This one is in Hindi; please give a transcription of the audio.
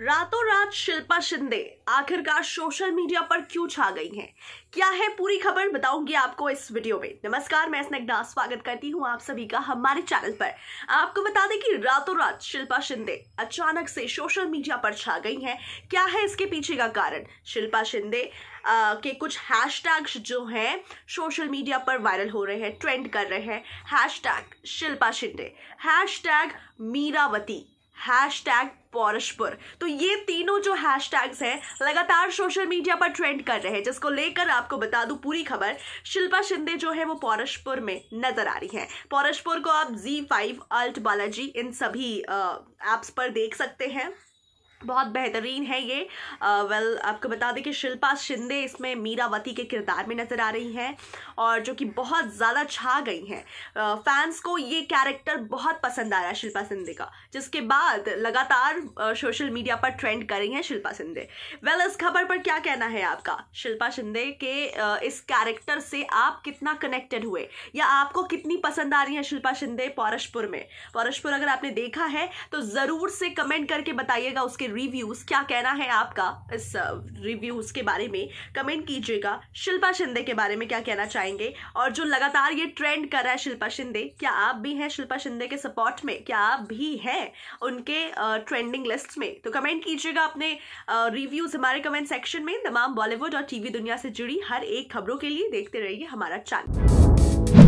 रातों रात शिल्पा शिंदे आखिरकार सोशल मीडिया पर क्यों छा गई हैं क्या है पूरी खबर बताऊंगी आपको इस वीडियो में नमस्कार मैं स्नेगडा स्वागत करती हूं आप सभी का हमारे चैनल पर आपको बता दें कि रातों रात शिल्पा शिंदे अचानक से सोशल मीडिया पर छा गई हैं क्या है इसके पीछे का कारण शिल्पा शिंदे आ, के कुछ हैश जो हैं सोशल मीडिया पर वायरल हो रहे हैं ट्रेंड कर रहे हैं hash Shilpa Shinde hash Meerawati hashtag Paurashpur तो ये तीनों जो हैश टैग्स हैं लगातार सोशल मीडिया पर ट्रेंड कर रहे हैं जिसको लेकर आपको बता दूं पूरी खबर शिल्पा शिंदे जो है वो पौरशपुर में नजर आ रही हैं पौरशपुर को आप जी फाइव अल्ट बालाजी इन सभी ऐप्स पर देख सकते हैं बहुत बेहतरीन है ये आ, वेल आपको बता दें कि शिल्पा शिंदे इसमें मीरावती के किरदार में नज़र आ रही हैं और जो कि बहुत ज़्यादा छा गई हैं फैंस को ये कैरेक्टर बहुत पसंद आ रहा है शिल्पा शिंदे का जिसके बाद लगातार सोशल मीडिया पर ट्रेंड कर रही हैं शिल्पा शिंदे वेल इस खबर पर क्या कहना है आपका शिल्पा शिंदे के इस कैरेक्टर से आप कितना कनेक्टेड हुए या आपको कितनी पसंद आ रही हैं शिल्पा शिंदे पौरशपुर में पौरशपुर अगर आपने देखा है तो ज़रूर से कमेंट करके बताइएगा उसके रिव्यूज़ क्या कहना है आपका इस रिव्यूज़ के बारे में कमेंट कीजिएगा शिल्पा शिंदे के बारे में क्या कहना चाहेंगे और जो लगातार ये ट्रेंड कर रहा है शिल्पा शिंदे क्या आप भी हैं शिल्पा शिंदे के सपोर्ट में क्या आप भी हैं उनके ट्रेंडिंग लिस्ट में तो कमेंट कीजिएगा अपने रिव्यूज़ हमारे कमेंट सेक्शन में तमाम बॉलीवुड और टीवी दुनिया से जुड़ी हर एक खबरों के लिए देखते रहिए हमारा चैनल